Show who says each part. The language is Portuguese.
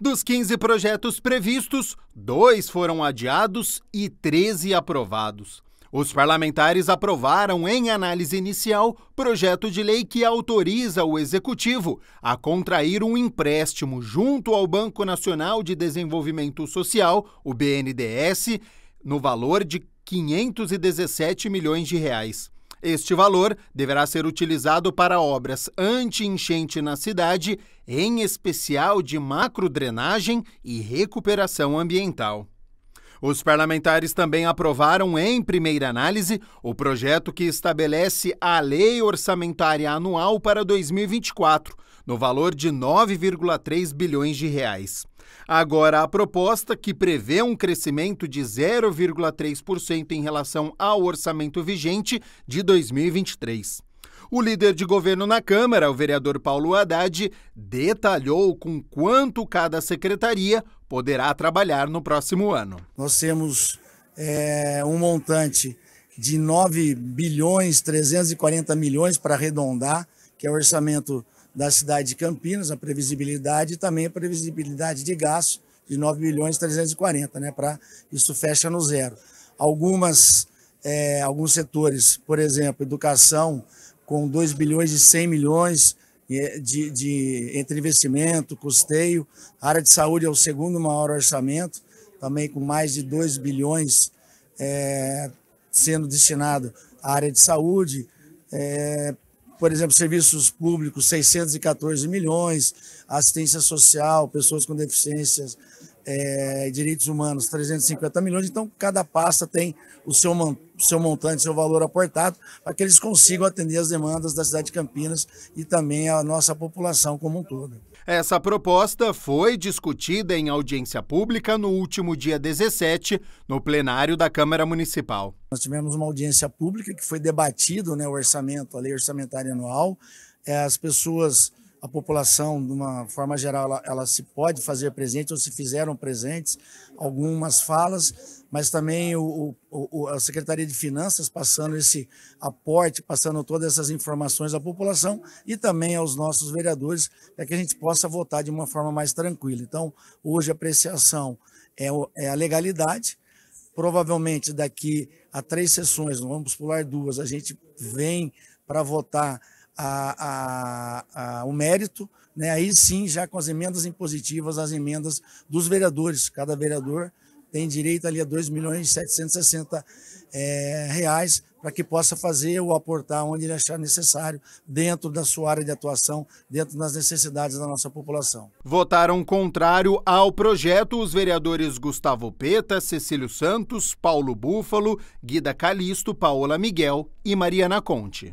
Speaker 1: Dos 15 projetos previstos, dois foram adiados e 13 aprovados. Os parlamentares aprovaram, em análise inicial, projeto de lei que autoriza o Executivo a contrair um empréstimo junto ao Banco Nacional de Desenvolvimento Social, o BNDES, no valor de 517 milhões de reais. Este valor deverá ser utilizado para obras anti-enchente na cidade, em especial de macrodrenagem e recuperação ambiental. Os parlamentares também aprovaram, em primeira análise, o projeto que estabelece a Lei Orçamentária Anual para 2024, no valor de 9,3 bilhões de reais. Agora, a proposta, que prevê um crescimento de 0,3% em relação ao orçamento vigente de 2023. O líder de governo na Câmara, o vereador Paulo Haddad, detalhou com quanto cada secretaria poderá trabalhar no próximo ano.
Speaker 2: Nós temos é, um montante de 9 bilhões 340 milhões para arredondar, que é o orçamento da cidade de Campinas, a previsibilidade e também a previsibilidade de gasto de 9 bilhões 340, né, para isso fecha no zero. Algumas é, alguns setores, por exemplo, educação com 2 bilhões e 100 milhões, é de, de, entre investimento, custeio. A área de saúde é o segundo maior orçamento, também com mais de 2 bilhões é, sendo destinado à área de saúde. É, por exemplo, serviços públicos, 614 milhões, assistência social, pessoas com deficiências é, direitos humanos, 350 milhões, então cada pasta tem o seu, seu montante, seu valor aportado, para que eles consigam atender as demandas da cidade de Campinas e também a nossa população como um todo.
Speaker 1: Essa proposta foi discutida em audiência pública no último dia 17, no plenário da Câmara Municipal.
Speaker 2: Nós tivemos uma audiência pública que foi debatido né, o orçamento, a lei orçamentária anual, eh, as pessoas a população, de uma forma geral, ela, ela, se pode fazer presente ou se fizeram presentes algumas falas, mas também o, o, a Secretaria de Finanças passando esse aporte, passando todas essas informações à população e também aos nossos vereadores, para que a gente possa votar de uma forma mais tranquila. Então, hoje a apreciação é, é a legalidade, provavelmente daqui a três sessões, vamos pular duas, a gente vem para votar a, a, a, o mérito, né? aí sim, já com as emendas impositivas, as emendas dos vereadores. Cada vereador tem direito ali a R$ milhões e é, reais para que possa fazer ou aportar onde ele achar necessário dentro da sua área de atuação, dentro das necessidades da nossa população.
Speaker 1: Votaram contrário ao projeto os vereadores Gustavo Peta, Cecílio Santos, Paulo Búfalo, Guida Calisto, Paola Miguel e Mariana Conte.